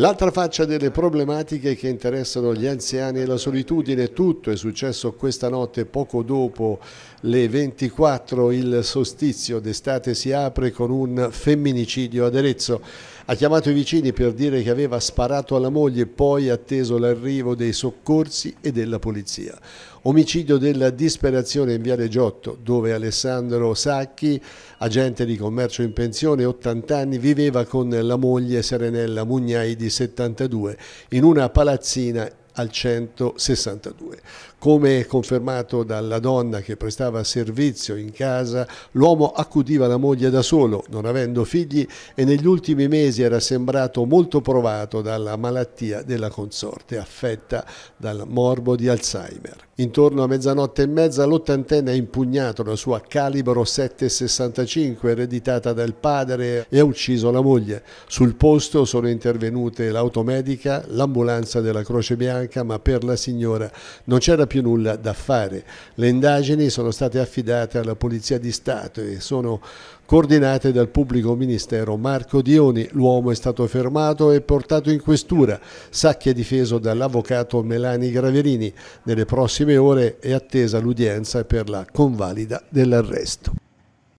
L'altra faccia delle problematiche che interessano gli anziani è la solitudine. Tutto è successo questa notte, poco dopo le 24, il sostizio d'estate si apre con un femminicidio ad Arezzo. Ha chiamato i vicini per dire che aveva sparato alla moglie, poi atteso l'arrivo dei soccorsi e della polizia. Omicidio della disperazione in Viale Giotto, dove Alessandro Sacchi, agente di commercio in pensione, 80 anni, viveva con la moglie Serenella Mugnai di 72 in una palazzina al 162. Come confermato dalla donna che prestava servizio in casa, l'uomo accudiva la moglie da solo, non avendo figli, e negli ultimi mesi era sembrato molto provato dalla malattia della consorte, affetta dal morbo di Alzheimer. Intorno a mezzanotte e mezza l'ottantenne ha impugnato la sua calibro 7,65 ereditata dal padre e ha ucciso la moglie. Sul posto sono intervenute l'automedica, l'ambulanza della Croce Bianca, Casablanca, ma per la signora non c'era più nulla da fare. Le indagini sono state affidate alla Polizia di Stato e sono coordinate dal pubblico ministero Marco Dioni. L'uomo è stato fermato e portato in questura. Sacchi è difeso dall'avvocato Melani Graverini. Nelle prossime ore è attesa l'udienza per la convalida dell'arresto.